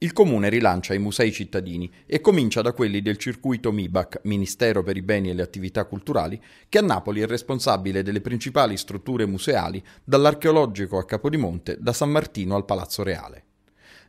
Il comune rilancia i musei cittadini e comincia da quelli del circuito MIBAC, Ministero per i beni e le attività culturali, che a Napoli è responsabile delle principali strutture museali, dall'archeologico a Capodimonte, da San Martino al Palazzo Reale.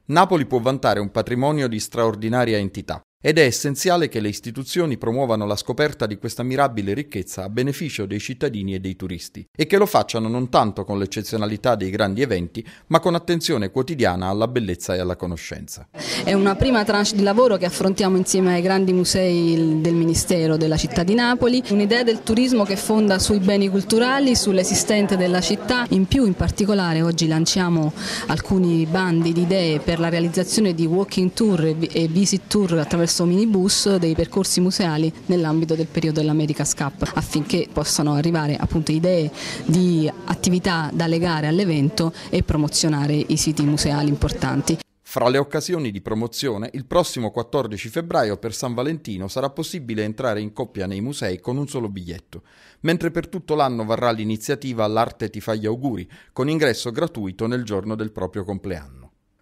Napoli può vantare un patrimonio di straordinaria entità, ed è essenziale che le istituzioni promuovano la scoperta di questa mirabile ricchezza a beneficio dei cittadini e dei turisti, e che lo facciano non tanto con l'eccezionalità dei grandi eventi, ma con attenzione quotidiana alla bellezza e alla conoscenza. È una prima tranche di lavoro che affrontiamo insieme ai grandi musei del Ministero della città di Napoli, un'idea del turismo che fonda sui beni culturali, sull'esistente della città, in più in particolare oggi lanciamo alcuni bandi di idee per la realizzazione di walking tour e visit tour attraverso questo minibus dei percorsi museali nell'ambito del periodo dell'America Cup affinché possano arrivare appunto idee di attività da legare all'evento e promozionare i siti museali importanti. Fra le occasioni di promozione, il prossimo 14 febbraio per San Valentino sarà possibile entrare in coppia nei musei con un solo biglietto, mentre per tutto l'anno varrà l'iniziativa L'arte ti fa gli auguri, con ingresso gratuito nel giorno del proprio compleanno.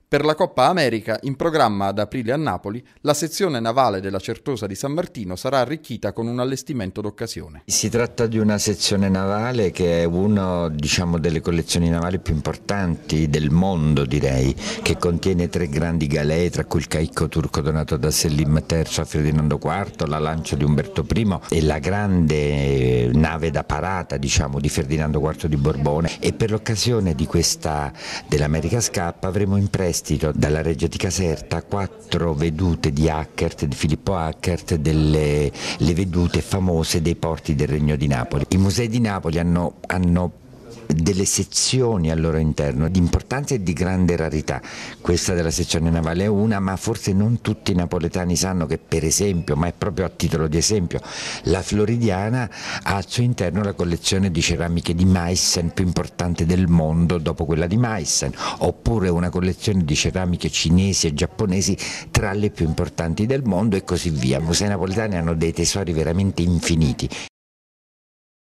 Per la Coppa America, in programma ad aprile a Napoli, la sezione navale della Certosa di San Martino sarà arricchita con un allestimento d'occasione. Si tratta di una sezione navale che è una diciamo, delle collezioni navali più importanti del mondo, direi, che contiene tre grandi galee, tra cui il caicco turco donato da Selim III a Ferdinando IV, la lancia di Umberto I e la grande nave da parata diciamo, di Ferdinando IV di Borbone. E per l'occasione dell'America Scappa avremo impresso all'estero, dalla Reggia di Caserta, quattro vedute di Hackert, di Filippo Hackert, delle vedute famose dei porti del Regno di Napoli. I musei di Napoli hanno, hanno delle sezioni al loro interno, di importanza e di grande rarità. Questa della sezione navale è una, ma forse non tutti i napoletani sanno che per esempio, ma è proprio a titolo di esempio, la Floridiana ha al suo interno la collezione di ceramiche di Meissen più importante del mondo dopo quella di Meissen, oppure una collezione di ceramiche cinesi e giapponesi tra le più importanti del mondo e così via. I musei napoletani hanno dei tesori veramente infiniti.